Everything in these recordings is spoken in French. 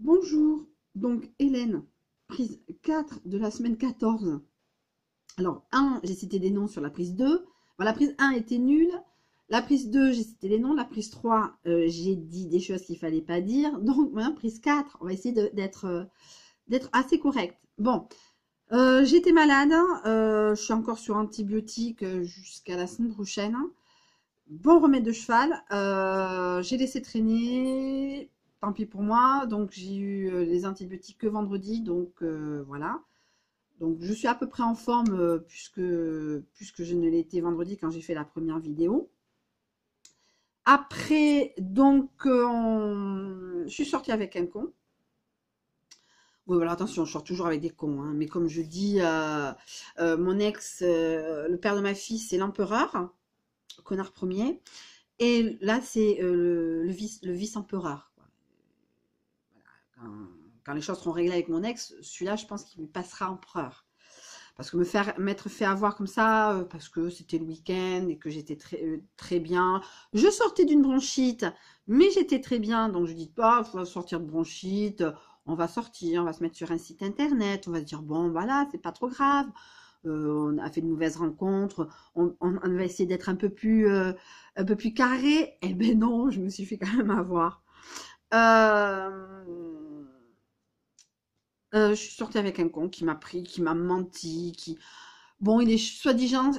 Bonjour, donc Hélène, prise 4 de la semaine 14. Alors 1, j'ai cité des noms sur la prise 2. la prise 1 était nulle. La prise 2, j'ai cité les noms. La prise 3, euh, j'ai dit des choses qu'il ne fallait pas dire. Donc, maintenant, prise 4, on va essayer euh, d'être assez correct. Bon, euh, j'étais malade. je suis encore sur antibiotiques jusqu'à la semaine prochaine. Bon remède de cheval. j'ai laissé traîner tant pour moi. Donc j'ai eu euh, les antibiotiques que vendredi, donc euh, voilà. Donc je suis à peu près en forme euh, puisque, puisque je ne l'étais vendredi quand j'ai fait la première vidéo. Après, donc je suis sortie avec un con. Oui, voilà, attention, je sors toujours avec des cons. Hein. mais comme je dis, mon ex, le père de ma fille, c'est l'empereur, connard premier. Et là, c'est le, le vice-empereur quand les choses seront réglées avec mon ex, celui-là, je pense qu'il lui passera empereur. Parce que me faire m'être fait avoir comme ça, euh, parce que c'était le week-end et que j'étais très, euh, très bien. Je sortais d'une bronchite, mais j'étais très bien. Donc je dis pas, ah, faut sortir de bronchite, on va sortir, on va se mettre sur un site internet, on va se dire bon voilà, c'est pas trop grave. Euh, on a fait de mauvaises rencontres, on, va essayer d'être un peu plus un peu plus carré. Eh ben non, je me suis fait quand même avoir. Euh euh, je suis sortie avec un con qui m'a pris, qui m'a menti, qui... Bon, il est soi-disant...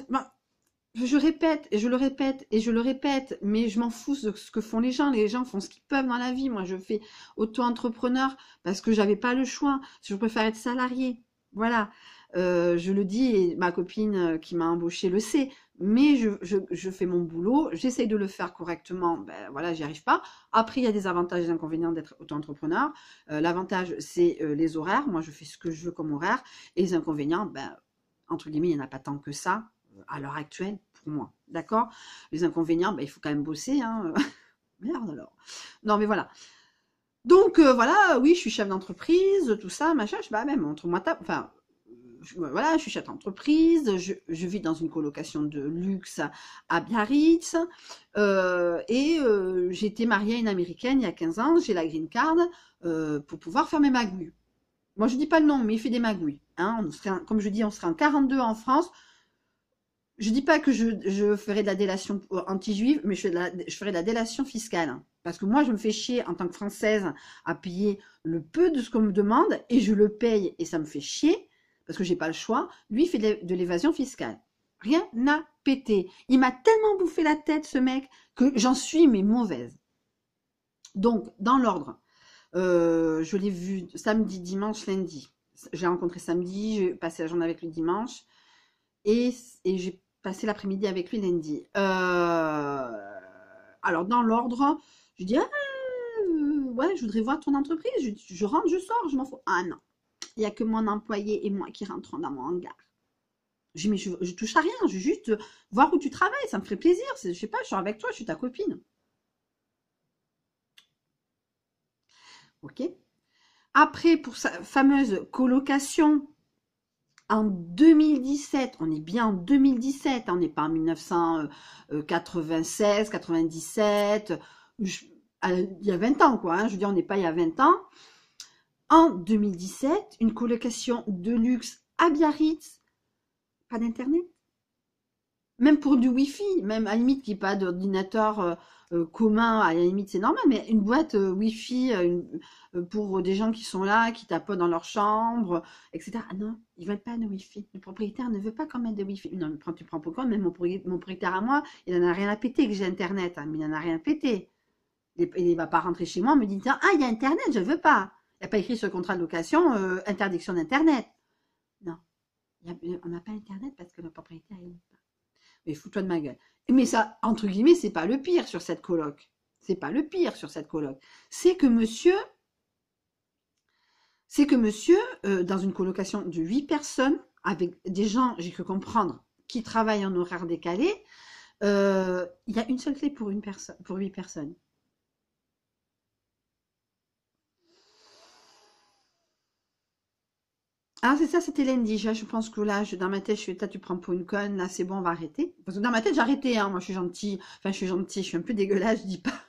je répète, et je le répète, et je le répète, mais je m'en fous de ce que font les gens. Les gens font ce qu'ils peuvent dans la vie. Moi, je fais auto-entrepreneur parce que j'avais pas le choix. Je préfère être salarié. Voilà. Euh, je le dis, ma copine euh, qui m'a embauché le sait, mais je, fais mon boulot, j'essaye de le faire correctement, ben voilà, j'y arrive pas. Après, il y a des avantages et des inconvénients d'être auto-entrepreneur. Euh, l'avantage, c'est les horaires, moi je fais ce que je veux comme horaire, et les inconvénients, ben, entre guillemets, il n'y en a pas tant que ça à l'heure actuelle pour moi, d'accord Les inconvénients, ben, il faut quand même bosser, hein merde alors. Non, mais voilà. Donc voilà, oui, je suis chef d'entreprise, tout ça, machin, je bah même entre moi, enfin, je, voilà, je suis chef d'entreprise, je, je, vis dans une colocation de luxe à, Biarritz, euh, et j'étais euh, j'ai mariée à une américaine il y a 15 ans, j'ai la green card euh, pour pouvoir faire mes magouilles. Moi, je dis pas le nom, mais il fait des magouilles. Hein. comme je dis, on serait en 42 en France. Je dis pas que je, ferai de la délation anti-juive, mais je, je ferai de la délation fiscale. Hein. Parce que moi, je me fais chier en tant que Française à payer le peu de ce qu'on me demande et je le paye et ça me fait chier parce que j'ai pas le choix, lui fait de l'évasion fiscale. Rien n'a pété. Il m'a tellement bouffé la tête, ce mec, que j'en suis, mais mauvaise. Donc, dans l'ordre, euh, je l'ai vu samedi, dimanche, lundi. J'ai rencontré samedi, j'ai passé la journée avec lui dimanche, et, j'ai passé l'après-midi avec lui lundi. Euh, alors, dans l'ordre, je dis, ah, euh, ouais, je voudrais voir ton entreprise, je, je rentre, je sors, je m'en fous. Ah non, il n'y a que mon employé et moi qui rentrons dans mon hangar. Je mais je, touche à rien, je veux juste voir où tu travailles, ça me ferait plaisir. Je ne sais pas, je suis avec toi, je suis ta copine. Ok Après, pour sa fameuse colocation, en 2017, on est bien en 2017, on n'est pas en 1996, 97, il y a 20 ans, quoi. Hein, je veux dire, on n'est pas il y a 20 ans. En 2017, une colocation de luxe à Biarritz. Pas d'Internet. Même pour du Wi-Fi, même à limite qu'il n'y ait pas d'ordinateur euh, euh, commun, à la limite c'est normal, mais une boîte euh, Wi-Fi pour des gens qui sont là, qui tapent dans leur chambre, etc. Ah non, ils ne veulent pas de Wi-Fi. Le propriétaire ne veut pas quand même de Wi-Fi. Non, mais tu prends pourquoi, compte, même mon, propriétaire à moi, il n'en a rien à péter que j'ai Internet, hein, mais il n'en a rien à péter. Il ne va pas rentrer chez moi, me dit, ah, il y a Internet, je ne veux pas pas écrit ce contrat de location euh, interdiction d'Internet. Non. a, euh, on n'a pas Internet parce que la propriétaire une Mais fous-toi de ma gueule. Mais ça, entre guillemets, c'est pas le pire sur cette colloque. C'est pas le pire sur cette colloque. C'est que monsieur. C'est que monsieur, euh, dans une colocation de huit personnes, avec des gens, j'ai cru comprendre, qui travaillent en horaire décalé, il y a une seule clé pour, une personne, pour huit personnes. Ah, c'est ça, c'était lundi. Je, pense que là, je, dans ma tête, je suis, tu prends pour une conne, là, c'est bon, on va arrêter. Parce que dans ma tête, arrêté hein. Moi, je suis gentille. Enfin, je suis gentille, je suis un peu dégueulasse, je dis pas.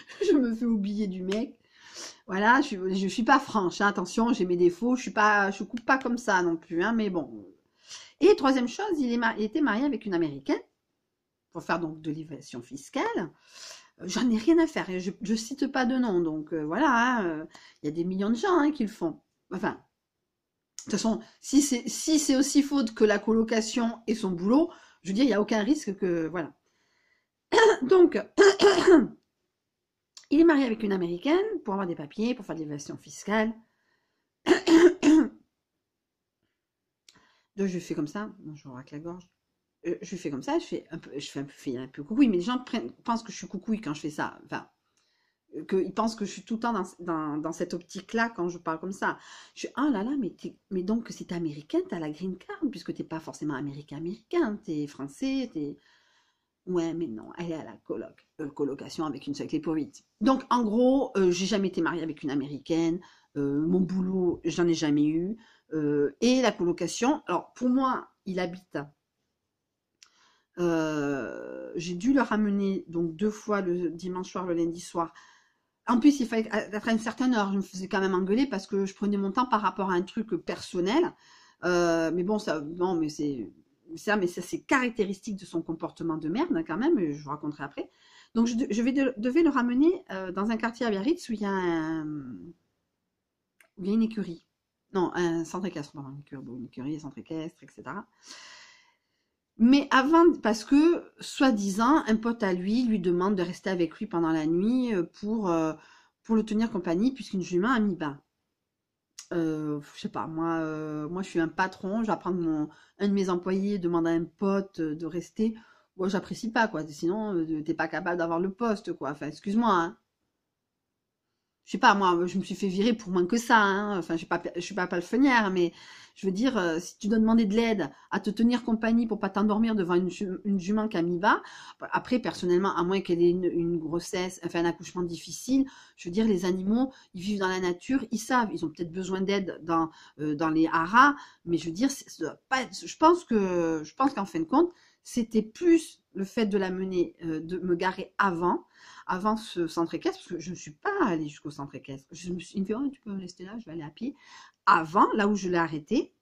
je me fais oublier du mec. Voilà, je, je suis pas franche, hein. Attention, j'ai mes défauts, je suis pas, je coupe pas comme ça non plus, hein, mais bon. Et troisième chose, il, est était marié avec une américaine pour faire donc de l'évasion fiscale euh, j'en ai rien à faire. Je, cite pas de nom, donc euh, voilà. Hein. Euh, il y a des millions de gens hein, qui le font. Enfin, de toute façon, si c'est si c'est aussi faute que la colocation et son boulot, je veux dire, il n'y a aucun risque que voilà. Donc, il est marié avec une américaine pour avoir des papiers, pour faire de l'évasion fiscale. Donc je fais comme ça, je racle la gorge. Euh, je fais comme ça, je fais un peu, je fais un peu, un peu coucouille, mais les gens pensent que je suis coucouille quand je fais ça. Enfin, qu'ils pensent que je suis tout le temps dans, dans, cette optique-là quand je parle comme ça. Je suis, ah oh là là, mais, mais donc c'est t'es américain, t'as la green card, puisque t'es pas forcément américain-américain, t'es français, t'es... Ouais, mais non, elle est à la euh, colocation avec une seule clé pour Donc, en gros, euh, j'ai jamais été mariée avec une américaine, euh, mon boulot, j'en ai jamais eu, et la colocation, alors pour moi, il habite j'ai dû le ramener donc deux fois le dimanche soir, le lundi soir, en plus, il fallait être une certaine heure. Je me faisais quand même engueuler parce que je prenais mon temps par rapport à un truc personnel. Euh, mais bon, ça, bon, mais c'est ça, mais ça, c'est caractéristique de son comportement de merde quand même. Je vous raconterai après. Donc, je, devais le ramener euh, dans un quartier à Biarritz où il y a, un, une écurie. Non, un centre équestre, pardon, une écurie, un une écurie, centre équestre, etc. Mais avant, parce que, soi-disant, un pote à lui lui demande de rester avec lui pendant la nuit euh, pour, euh, pour le tenir compagnie, puisqu'une jument a mis bas. Euh, je sais pas, moi, moi je suis un patron, j'apprends mon, un de mes employés demande à un pote de rester. Moi, j'apprécie pas, quoi. Sinon, t'es pas capable d'avoir le poste, quoi. Enfin, excuse-moi, hein je sais pas, moi, je me suis fait virer pour moins que ça. Hein. Enfin, je suis pas, je suis pas palefrenière, mais je veux dire, euh, si tu dois demander de l'aide à te tenir compagnie pour pas t'endormir devant une, une jument qui a mis bas, après, personnellement, à moins qu'elle ait une, grossesse, enfin, un accouchement difficile, je veux dire, les animaux, ils vivent dans la nature, ils savent, ils ont peut-être besoin d'aide dans, euh, dans les haras, mais je veux dire, je pense que, je pense qu'en fin de compte, c'était plus le fait de la mener, euh, de me garer avant, avant ce centre équestre, parce que je ne suis pas allée jusqu'au centre équestre. Je me suis, il oh, tu peux rester là, je vais aller à pied. Avant, là où je l'ai arrêté,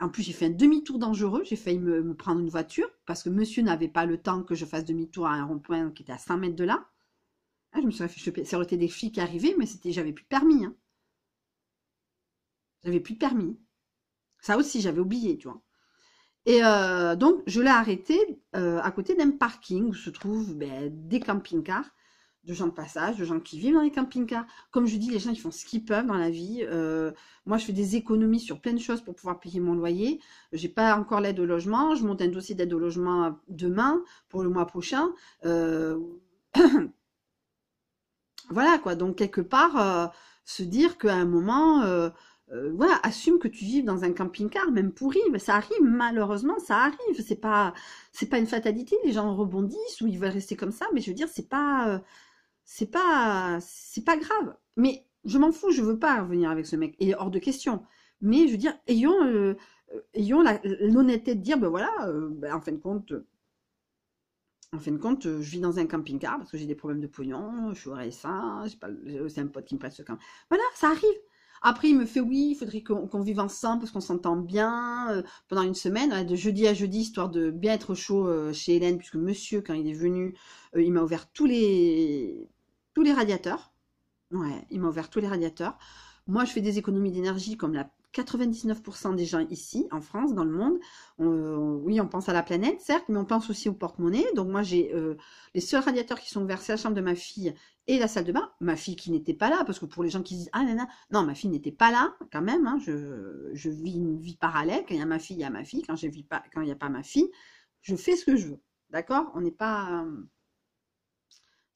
en plus, j'ai fait un demi-tour dangereux. J'ai failli me, prendre une voiture parce que monsieur n'avait pas le temps que je fasse demi-tour à un rond-point qui était à 100 mètres de là. Ah, je me suis fait Ça aurait été des filles qui arrivaient, mais c'était, j'avais plus de permis. Hein. J'avais plus de permis. Ça aussi, j'avais oublié, tu vois. Et euh, donc, je l'ai arrêté euh, à côté d'un parking où se trouvent ben, des camping-cars, de gens de passage, de gens qui vivent dans les camping-cars. Comme je dis, les gens, ils font ce qu'ils peuvent dans la vie. Euh, moi, je fais des économies sur plein de choses pour pouvoir payer mon loyer. Je n'ai pas encore l'aide au logement. Je monte un dossier d'aide au logement demain, pour le mois prochain. voilà, quoi. Donc, quelque part, se dire qu'à un moment euh, voilà, assume que tu vives dans un camping-car, même pourri, mais ça arrive, malheureusement, ça arrive. C'est pas, c'est pas une fatalité. Les gens rebondissent ou ils veulent rester comme ça, mais je veux dire, c'est pas, euh, c'est pas, c'est pas grave. Mais je m'en fous, je veux pas revenir avec ce mec, et hors de question. Mais je veux dire, ayons, euh, l'honnêteté de dire, ben voilà, ben en fin de compte. En fin de compte, je vis dans un camping-car parce que j'ai des problèmes de pognon, je suis au RSA, c'est un pote qui me prête ce camp. Voilà, ça arrive. Après, il me fait oui, il faudrait qu'on vive ensemble parce qu'on s'entend bien euh, pendant une semaine, de jeudi à jeudi, histoire de bien être chaud euh, chez Hélène, puisque monsieur, quand il est venu, euh, il m'a ouvert tous les, tous les radiateurs. Ouais, il m'a ouvert tous les radiateurs. Moi, je fais des économies d'énergie comme la 99% des gens ici, en France, dans le monde, euh, oui, on pense à la planète, certes, mais on pense aussi au porte-monnaie. Donc moi, j'ai euh, les seuls radiateurs qui sont versés à la chambre de ma fille et la salle de bain. Ma fille qui n'était pas là, parce que pour les gens qui disent ah non, non, ma fille n'était pas là quand même. Hein, je, vis une vie parallèle. Quand il y a ma fille, il y a ma fille. Quand quand il n'y a pas ma fille, je fais ce que je veux. D'accord On n'est pas euh,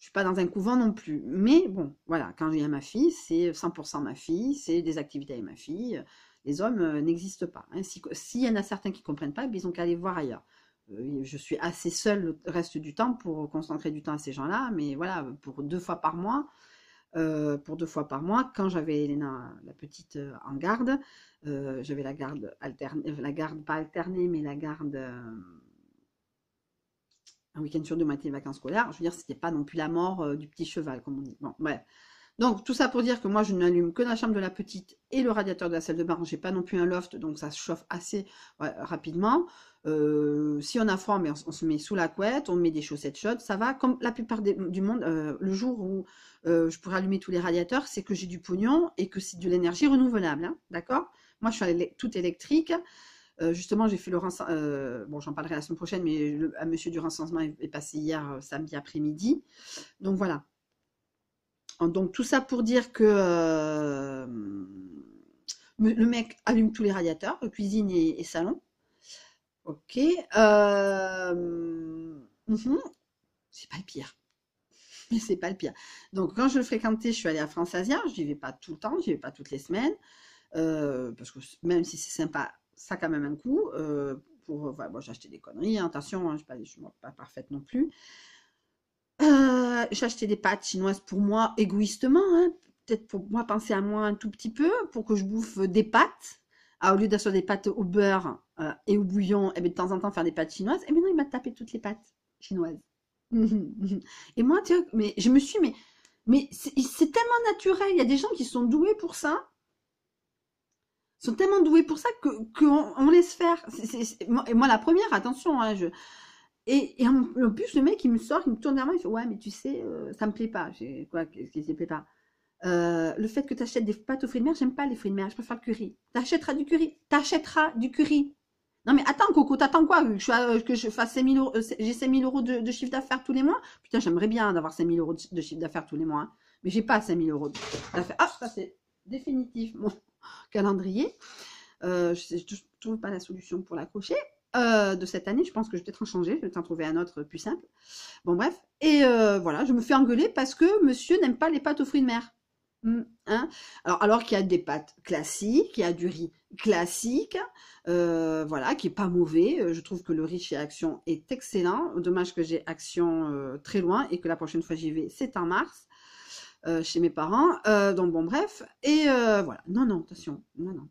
je suis pas dans un couvent non plus. Mais bon, voilà, quand j'ai ma fille, c'est 100% ma fille, c'est des activités avec ma fille. Les hommes euh, n'existent pas. Hein. S'il y en a certains qui comprennent pas, ben, ils ont qu'à aller voir ailleurs. Euh, je suis assez seule le reste du temps pour concentrer du temps à ces gens-là, mais voilà, pour deux fois par mois, euh, pour deux fois par mois. Quand j'avais la petite, en garde, j'avais la garde alternée, la garde pas alternée, mais la garde un week-end sur deux, matin de vacances scolaires, je veux dire, c'était pas non plus la mort euh, du petit cheval, comme on dit. Bon, bref. Donc, tout ça pour dire que moi, je n'allume que la chambre de la petite et le radiateur de la salle de bain. J'ai pas non plus un loft, donc ça se chauffe assez rapidement. Euh, si on a froid, mais on, se met sous la couette, on met des chaussettes chaudes, ça va. Comme la plupart du monde, euh, le jour où je pourrais allumer tous les radiateurs, c'est que j'ai du pognon et que c'est de l'énergie renouvelable, hein, d'accord Moi, je suis tout électrique. Euh, justement, j'ai fait le rince, euh, bon, j'en parlerai la semaine prochaine, mais le, à Monsieur du recensement est, passé hier euh, samedi après-midi. Donc voilà. Donc tout ça pour dire que le mec allume tous les radiateurs, cuisine et, salon. Ok. Mhm. C'est pas le pire mais c'est pas le pire. Donc quand je le fréquentais, je suis allée à France Asia, je n'y vais pas tout le temps, je n'y vais pas toutes les semaines, parce que même si c'est sympa, ça a quand même un coût. Euh, pour, euh, j'ai acheté des conneries, attention, hein, je ne suis pas, parfaite non plus. Euh, j'ai acheté des pâtes chinoises pour moi, égoïstement, hein, peut-être pour moi penser à moi un tout petit peu, pour que je bouffe des pâtes. Ah, au lieu d'acheter des pâtes au beurre euh, et au bouillon, et eh ben, de temps en temps faire des pâtes chinoises, et eh maintenant il m'a tapé toutes les pâtes chinoises. et moi, tu vois, mais je me suis, mais, mais c'est tellement naturel, il y a des gens qui sont doués pour ça, sont tellement doués pour ça que qu'on laisse faire. Et moi, la première, attention, hein, Et, en, plus, le mec, il me sort, il me tourne derrière, moi, il fait Ouais, mais tu sais, ça euh, ça me plaît pas. J'ai quoi Qu'est-ce qui te plaît pas euh, Le fait que tu achètes des pâtes aux fruits de mer, j'aime pas les fruits de mer, je préfère le curry. T'achèteras du curry T'achèteras du curry non mais attends Coco, t'attends quoi que je, euh, que je fasse euros, j'ai 5000 euros de, chiffre d'affaires tous les mois Putain, j'aimerais bien d'avoir 5000 euros de, chiffre d'affaires tous les mois, hein. mais j'ai pas 5000 euros d'affaires. Ah, ça c'est définitif calendrier. Euh, je ne trouve pas la solution pour l'accrocher. Euh, de cette année, je pense que je vais peut-être en changer, je vais t'en trouver un autre plus simple. Bon, bref. Et euh, voilà, je me fais engueuler parce que monsieur n'aime pas les pâtes aux fruits de mer. Hmm, hein. alors, alors qu'il y a des pâtes classiques, il y a du riz classique, voilà, qui est pas mauvais. Je trouve que le riz chez Action est excellent. Dommage que j'ai Action très loin et que la prochaine fois j'y vais, c'est en mars. Euh, chez mes parents. Euh, donc bon, bref. Et euh, voilà. Non, non, attention. Non, non.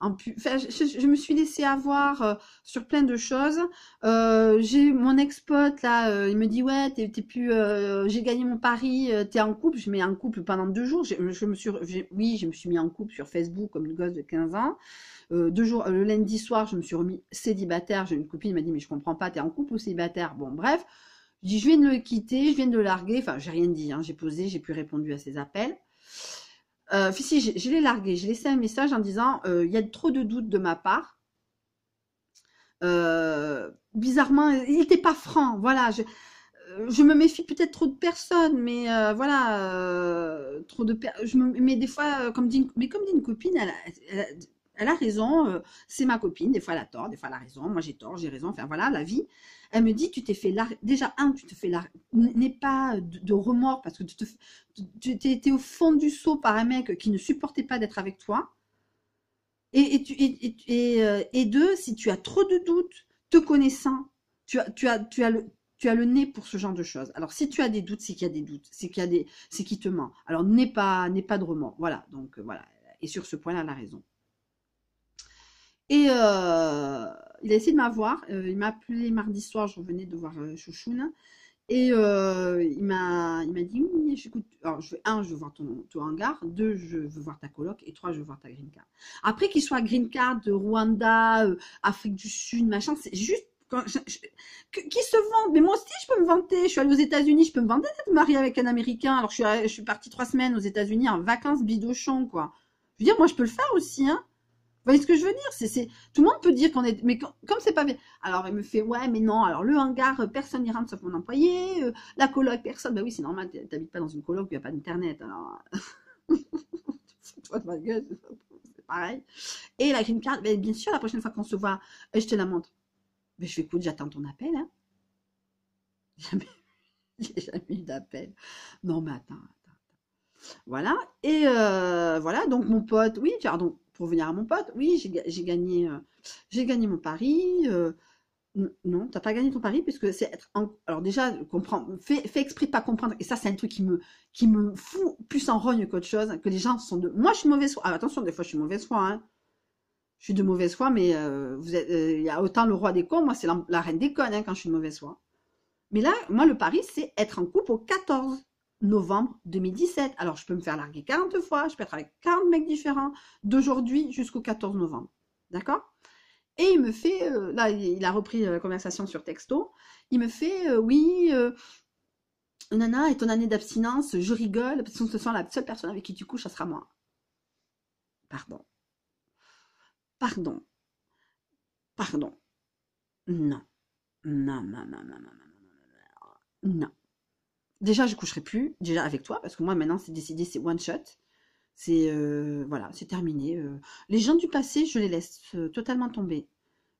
En pu... je, me suis laissée avoir sur plein de choses. j'ai mon ex-pote là, il me dit ouais, t'es, plus, j'ai gagné mon pari, t'es en couple. Je mets en couple pendant deux jours. je me suis, oui, je me suis mis en couple sur Facebook comme une gosse de 15 ans. deux jours, le lundi soir, je me suis remis célibataire. J'ai une copine qui m'a dit mais je comprends pas, t'es en couple ou célibataire Bon bref, je dis, je viens de le quitter, je viens de le larguer. Enfin, j'ai rien dit, hein. j'ai posé, j'ai plus répondu à ses appels. Euh, si, je, l'ai largué, j'ai laissé un message en disant, euh, il y a trop de doutes de ma part. Euh, bizarrement, il n'était pas franc. Voilà, je, me méfie peut-être trop de personnes, mais voilà, trop de je me, mais des fois, comme dit, une, mais comme copine, elle, elle, elle a raison, euh, c'est ma copine, des fois elle a tort, des fois elle a raison, moi j'ai tort, j'ai raison, enfin voilà, la vie. Elle me dit, tu t'es fait déjà un, tu te fais la... n'est pas de, remords parce que tu étais au fond du seau par un mec qui ne supportait pas d'être avec toi. Et, euh, et, deux, si tu as trop de doutes, te connaissant, tu as, tu as, tu as le, tu as le nez pour ce genre de choses. Alors, si tu as des doutes, c'est qu'il y a des doutes, c'est qu'il y a des, c'est qu'il te ment. Alors, n'est pas, n'est pas de remords. Voilà. Donc, euh, voilà. Et sur ce point-là, elle a raison. Et euh, il a essayé de m'avoir. Euh, il m'a appelé mardi soir, je revenais de voir euh, Chouchoune. Et il m'a dit oui, je veux, un, je veux voir ton, hangar. Deux, je veux voir ta coloc. Et trois, je veux voir ta green card. Après, qu'il soit green card de Rwanda, Afrique du Sud, machin, c'est juste qui se vante, Mais moi aussi, je peux me vanter. Je suis allée aux États-Unis, je peux me vanter d'être mariée avec un Américain. Alors, je suis, partie trois semaines aux États-Unis en vacances bidochon, quoi. Je veux dire, moi, je peux le faire aussi. Hein. Vous voyez ce que je veux dire c'est, Tout le monde peut dire qu'on est... Mais comme c'est pas bien... Alors, elle me fait, ouais, mais non, alors le hangar, euh, personne n'y rentre sauf mon employé. Euh, la coloc, personne... Ben oui, c'est normal, Tu n'habites pas dans une coloc où il n'y a pas d'internet. Alors... Euh, Toi de ma gueule, c'est pareil. Et la green card, ben, bien sûr, la prochaine fois qu'on se voit, je te la montre. Mais ben, je fais, écoute, j'attends ton appel. Hein. Jamais... J'ai jamais eu d'appel. Non, mais attends, attends, Voilà. Et voilà, donc mon pote... Oui, pardon à mon pote, oui, j'ai gagné, euh, j'ai gagné mon pari. Euh, non, t'as pas gagné ton pari puisque c'est être. En... Alors déjà, comprends, fais, exprès de pas comprendre. Et ça, c'est un truc qui me, qui me fout plus en rogne qu'autre chose. Que les gens sont de. Moi, je suis mauvaise foi. Ah, attention, des fois, je suis mauvaise foi. Hein. Je suis de mauvaise foi, mais euh, vous il y a autant le roi des cons. Moi, c'est la, reine des connes hein, quand je suis de mauvaise foi. Mais là, moi, le pari, c'est être en couple au 14 novembre 2017. Alors, je peux me faire larguer 40 fois, je peux être avec 40 mecs différents, d'aujourd'hui jusqu'au 14 novembre. D'accord Et il me fait, euh, là, il a repris euh, la conversation sur texto, il me fait, euh, oui, nana, et ton année d'abstinence, je rigole, parce que ce sera la seule personne avec qui tu couches, ça sera moi. Pardon. Pardon. Pardon. non, non, non. Non déjà, je coucherai plus, déjà avec toi, parce que moi, maintenant, c'est décidé, c'est one shot. C'est euh, voilà, c'est terminé. Euh. les gens du passé, je les laisse euh, totalement tomber.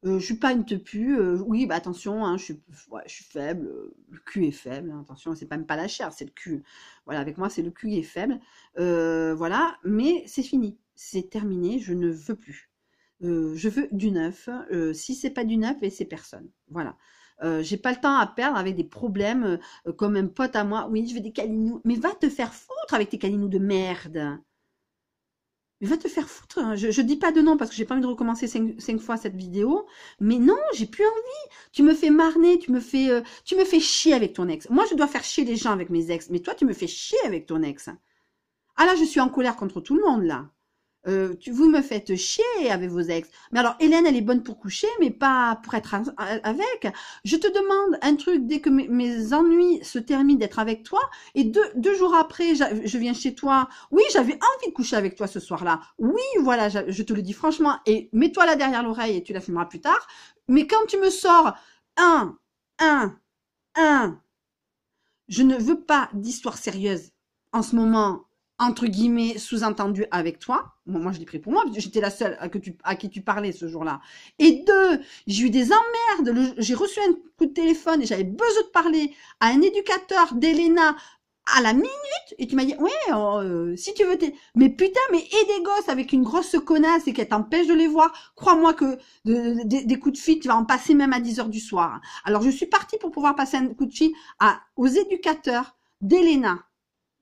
je suis pas une tepue. oui, bah attention, hein, je, suis, ouais, je suis faible. le cul est faible. Hein, attention, c'est pas même pas la chair, c'est le cul. Voilà, avec moi, c'est le cul qui est faible. voilà, mais c'est fini, c'est terminé. Je ne veux plus. je veux du neuf. si c'est pas du neuf, et c'est personne. Voilà. Euh, j'ai pas le temps à perdre avec des problèmes euh, comme un pote à moi. Oui, je veux des calinous. Mais va te faire foutre avec tes calinous de merde. Mais va te faire foutre. Hein. Je, dis pas de nom parce que j'ai pas envie de recommencer cinq, fois cette vidéo. Mais non, j'ai plus envie. Tu me fais marner, tu me fais, euh, tu me fais chier avec ton ex. Moi, je dois faire chier les gens avec mes ex. Mais toi, tu me fais chier avec ton ex. Ah là, je suis en colère contre tout le monde là. Euh, vous me faites chier avec vos ex. Mais alors, Hélène, elle est bonne pour coucher, mais pas pour être avec. Je te demande un truc dès que mes, ennuis se terminent d'être avec toi, et deux, deux jours après, je viens chez toi. Oui, j'avais envie de coucher avec toi ce soir-là. Oui, voilà, je te le dis franchement. Et mets-toi là derrière l'oreille et tu la fumeras plus tard. Mais quand tu me sors un, un, un, je ne veux pas d'histoire sérieuse en ce moment entre guillemets, sous-entendu avec toi. moi, je l'ai pris pour moi, j'étais la seule à, qui tu parlais ce jour-là. Et deux, j'ai eu des emmerdes. J'ai reçu un coup de téléphone et j'avais besoin de parler à un éducateur d'Elena à la minute et tu m'as dit oui euh, si tu veux t'es mais putain mais et des gosses avec une grosse connasse et qu'elle t'empêche de les voir crois-moi que des coups de fil tu vas en passer même à 10 heures du soir alors je suis partie pour pouvoir passer un coup de fil aux éducateurs d'Elena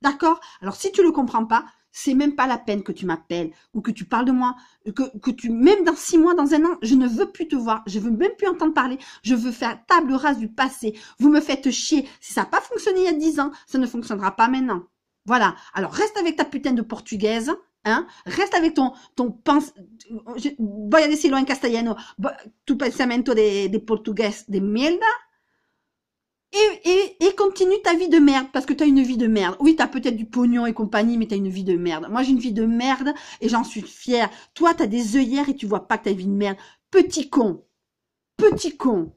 D'accord Alors si tu ne le comprends pas, c'est même pas la peine que tu m'appelles ou que tu parles de moi, euh, que, que tu même dans six mois, dans un an, je ne veux plus te voir, je veux même plus entendre parler, je veux faire table rase du passé. Vous me faites chier. Si ça n'a pas fonctionné il y a dix ans, ça ne fonctionnera pas maintenant. Voilà. Alors reste avec ta putain de portugaise. Hein Reste avec ton ton pense. Voy a decirlo en castellano. Tu pensamento de, des portugaises, de mierda et, et, continue ta vie de merde parce que t'as une vie de merde. Oui, t'as peut-être du pognon et compagnie, mais t'as une vie de merde. Moi, j'ai une vie de merde et j'en suis fière. Toi, t'as des œillères et tu vois pas que t'as une vie de merde. Petit con. Petit con.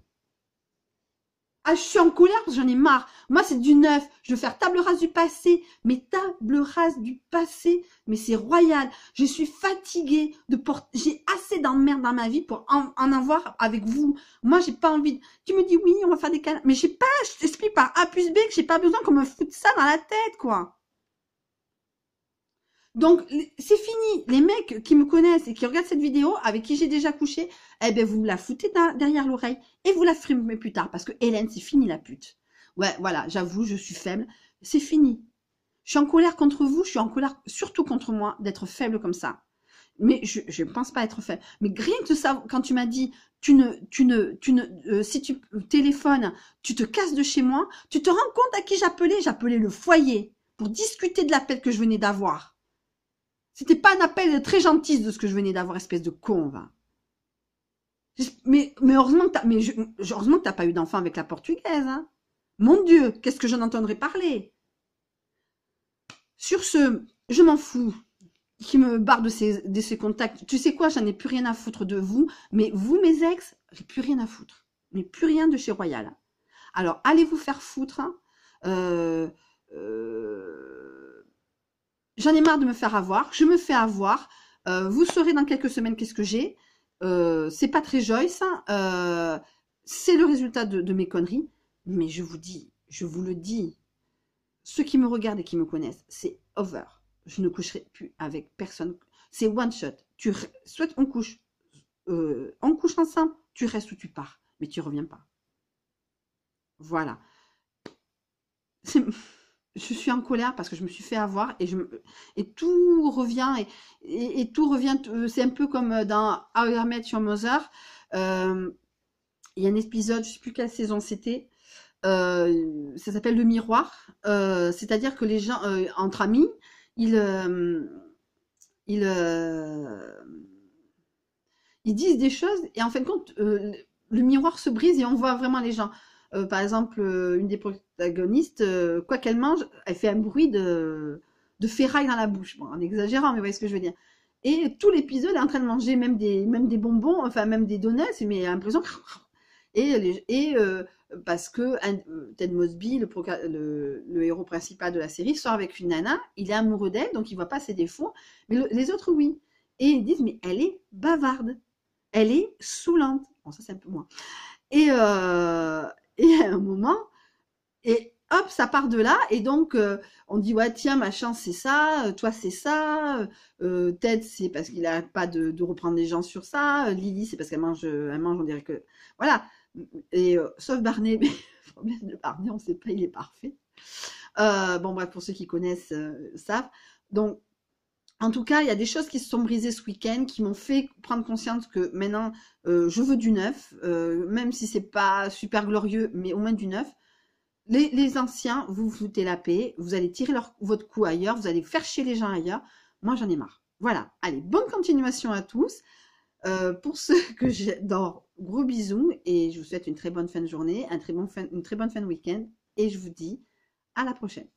Ah, je suis en colère j'en ai marre. Moi, c'est du neuf. Je veux faire table rase du passé. Mais table rase du passé, mais c'est royal. Je suis fatiguée de porter. J'ai assez d'emmerdes dans ma vie pour en, avoir avec vous. Moi, j'ai pas envie. De... Tu me dis oui, on va faire des canards. Mais j'ai pas, je t'explique par A plus B que j'ai pas besoin qu'on me foute ça dans la tête, quoi. Donc, c'est fini. Les mecs qui me connaissent et qui regardent cette vidéo, avec qui j'ai déjà couché, eh ben, vous me la foutez derrière l'oreille et vous la frimez plus tard parce que Hélène, c'est fini la pute. Ouais, voilà, j'avoue, je suis faible. C'est fini. Je suis en colère contre vous, je suis en colère surtout contre moi d'être faible comme ça. Mais je ne pense pas être faible. Mais rien que ça, quand tu m'as dit, tu ne, tu ne, tu ne, euh, si tu téléphones, tu te casses de chez moi, tu te rends compte à qui j'appelais J'appelais le foyer pour discuter de l'appel que je venais d'avoir. C'était pas un appel très gentil de ce que je venais d'avoir, espèce de con, va. Mais, mais heureusement que tu mais pas eu d'enfant avec la portugaise, hein. Mon Dieu, qu'est-ce que j'en entendrai parler Sur ce, je m'en fous qui me barre de ces contacts. Tu sais quoi, j'en ai plus rien à foutre de vous, mais vous, mes ex, j'ai plus rien à foutre. Mais plus rien de chez Royal. Alors, allez vous faire foutre. Hein. euh, euh j'en ai marre de me faire avoir, je me fais avoir, euh, vous saurez dans quelques semaines qu'est-ce que j'ai, euh, c'est pas très Joyce, ça. Euh, c'est le résultat de, mes conneries, mais je vous dis, je vous le dis, ceux qui me regardent et qui me connaissent, c'est over. Je ne coucherai plus avec personne. C'est one shot. Tu souhaites on couche, euh, on couche ensemble, tu restes ou tu pars, mais tu reviens pas. Voilà. C'est je suis en colère parce que je me suis fait avoir et je et tout revient et, tout revient euh, c'est un peu comme euh, dans How I Met Your Mother euh, il y a un épisode je ne sais plus quelle saison c'était ça s'appelle le miroir c'est-à-dire que les gens entre amis ils ils disent des choses et en fin de compte le miroir se brise et on voit vraiment les gens euh, par exemple, euh, une des protagonistes, euh, quoi qu'elle mange, elle fait un bruit de, ferraille dans la bouche. Bon, en exagérant, mais vous voyez ce que je veux dire. Et tout l'épisode, est en train de manger même des, même des bonbons, enfin même des donuts, mais elle a l'impression. Et, et parce que Ted Mosby, le, héros principal de la série, sort avec une nana, il est amoureux d'elle, donc il voit pas ses défauts, mais les autres, oui. Et ils disent, mais elle est bavarde, elle est saoulante. Bon, ça, c'est un peu moins. Et, et à un moment, et hop, ça part de là, et donc euh, on dit ouais tiens machin c'est ça, euh, toi c'est ça, euh, Ted c'est parce qu'il a pas de, reprendre les gens sur ça, Lily c'est parce qu'elle mange, elle mange on dirait que voilà, et sauf Barney, mais le problème de Barney on sait pas il est parfait. bon bref pour ceux qui connaissent savent, donc en tout cas, il y a des choses qui se sont brisées ce week-end, qui m'ont fait prendre conscience que maintenant, euh, je veux du neuf, euh, même si c'est pas super glorieux, mais au moins du neuf. Les, anciens, vous vous foutez la paix, vous allez tirer votre coup ailleurs, vous allez faire chier les gens ailleurs. Moi, j'en ai marre. Voilà. Allez, bonne continuation à tous. Euh, pour ceux que j'adore, gros bisous et je vous souhaite une très bonne fin de journée, un très bon une très bonne fin de week-end et je vous dis à la prochaine.